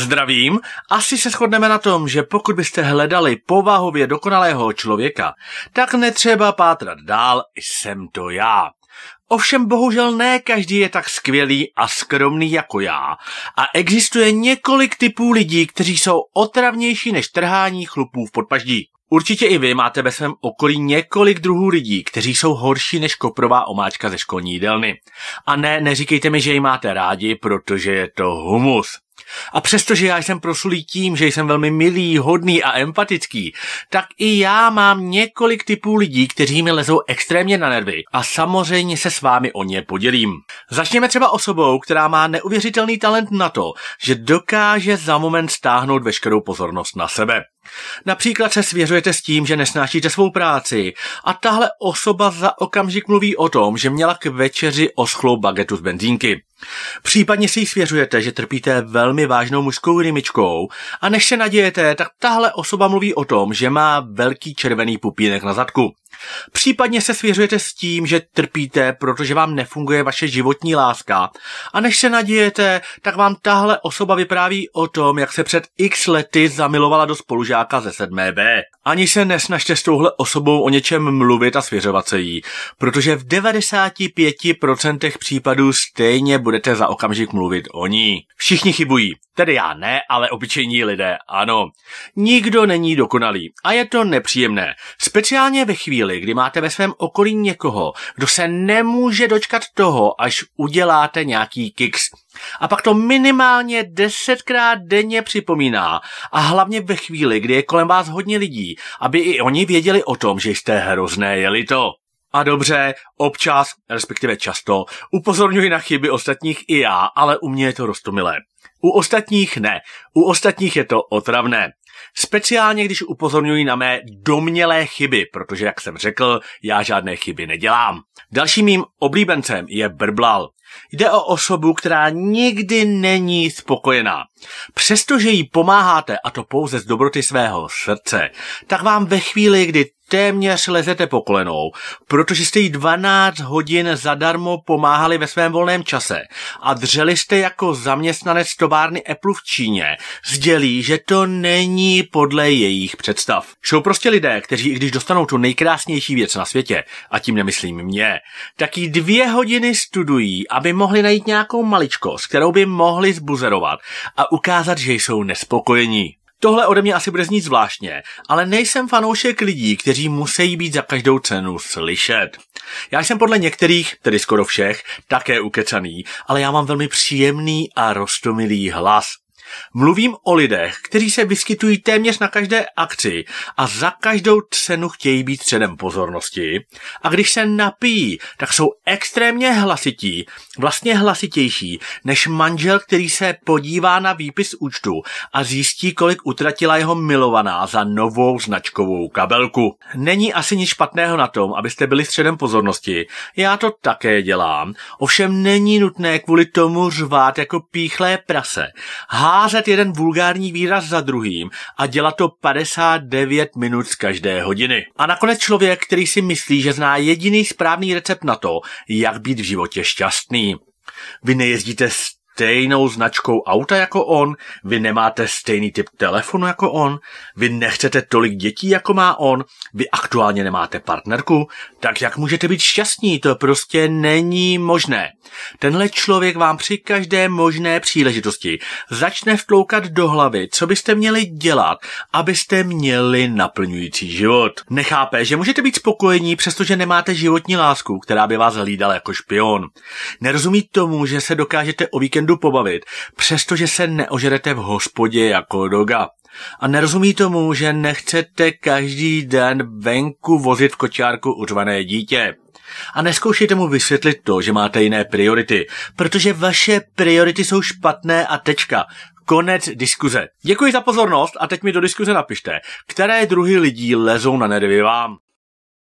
Zdravím, asi se shodneme na tom, že pokud byste hledali povahově dokonalého člověka, tak netřeba pátrat dál, jsem to já. Ovšem bohužel ne každý je tak skvělý a skromný jako já a existuje několik typů lidí, kteří jsou otravnější než trhání chlupů v podpaždí. Určitě i vy máte ve svém okolí několik druhů lidí, kteří jsou horší než koprová omáčka ze školní jídelny. A ne, neříkejte mi, že ji máte rádi, protože je to humus. A přestože já jsem prosulý tím, že jsem velmi milý, hodný a empatický, tak i já mám několik typů lidí, kteří mi lezou extrémně na nervy a samozřejmě se s vámi o ně podělím. Začněme třeba osobou, která má neuvěřitelný talent na to, že dokáže za moment stáhnout veškerou pozornost na sebe. Například se svěřujete s tím, že nesnášíte svou práci a tahle osoba za okamžik mluví o tom, že měla k večeři oschlou bagetu z benzínky. Případně si svěřujete, že trpíte velmi vážnou mužskou rymičkou a než se nadějete, tak tahle osoba mluví o tom, že má velký červený pupínek na zadku. Případně se svěřujete s tím, že trpíte, protože vám nefunguje vaše životní láska. A než se nadějete, tak vám tahle osoba vypráví o tom, jak se před x lety zamilovala do spolužáka ze 7B. Ani se nesnažte s touhle osobou o něčem mluvit a svěřovat se jí, protože v 95% případů stejně budete za okamžik mluvit o ní. Všichni chybují, tedy já ne, ale obyčejní lidé, ano. Nikdo není dokonalý a je to nepříjemné, speciálně ve chvíli, kdy máte ve svém okolí někoho, kdo se nemůže dočkat toho, až uděláte nějaký kiks a pak to minimálně desetkrát denně připomíná a hlavně ve chvíli, kdy je kolem vás hodně lidí, aby i oni věděli o tom, že jste hrozné, jeli to. A dobře, občas, respektive často, upozorňuji na chyby ostatních i já, ale u mě je to roztomilé. U ostatních ne. U ostatních je to otravné. Speciálně, když upozorňuji na mé domnělé chyby, protože, jak jsem řekl, já žádné chyby nedělám. Dalším mým oblíbencem je Brblal. Jde o osobu, která nikdy není spokojená. Přestože jí pomáháte, a to pouze z dobroty svého srdce, tak vám ve chvíli, kdy téměř lezete po kolenou, protože jste jí 12 hodin zadarmo pomáhali ve svém volném čase a dřeli jste jako zaměstnanec továrny Apple v Číně, sdělí, že to není podle jejich představ. Jsou prostě lidé, kteří i když dostanou tu nejkrásnější věc na světě, a tím nemyslím mě, tak jí dvě hodiny studují, aby mohli najít nějakou maličkost, kterou by mohli zbuzerovat a ukázat, že jsou nespokojení. Tohle ode mě asi bude znít zvláštně, ale nejsem fanoušek lidí, kteří musí být za každou cenu slyšet. Já jsem podle některých, tedy skoro všech, také ukecaný, ale já mám velmi příjemný a rostomilý hlas. Mluvím o lidech, kteří se vyskytují téměř na každé akci a za každou cenu chtějí být středem pozornosti. A když se napijí, tak jsou extrémně hlasití, vlastně hlasitější než manžel, který se podívá na výpis účtu a zjistí, kolik utratila jeho milovaná za novou značkovou kabelku. Není asi nic špatného na tom, abyste byli středem pozornosti. Já to také dělám. Ovšem není nutné kvůli tomu řvát jako píchlé prase. Há házet jeden vulgární výraz za druhým a dělat to 59 minut z každé hodiny. A nakonec člověk, který si myslí, že zná jediný správný recept na to, jak být v životě šťastný. Vy nejezdíte stejnou značkou auta jako on, vy nemáte stejný typ telefonu jako on, vy nechcete tolik dětí jako má on, vy aktuálně nemáte partnerku, tak jak můžete být šťastní, to prostě není možné. Tenhle člověk vám při každé možné příležitosti začne vtloukat do hlavy, co byste měli dělat, abyste měli naplňující život. Nechápe, že můžete být spokojení, přestože nemáte životní lásku, která by vás hlídala jako špion. Nerozumí tomu, že se dokážete o víkendu pobavit, přestože se neožerete v hospodě jako doga. A nerozumí tomu, že nechcete každý den venku vozit v kočárku uřvané dítě. A neskoušejte mu vysvětlit to, že máte jiné priority, protože vaše priority jsou špatné a tečka. Konec diskuze. Děkuji za pozornost a teď mi do diskuze napište, které druhy lidí lezou na nervy vám.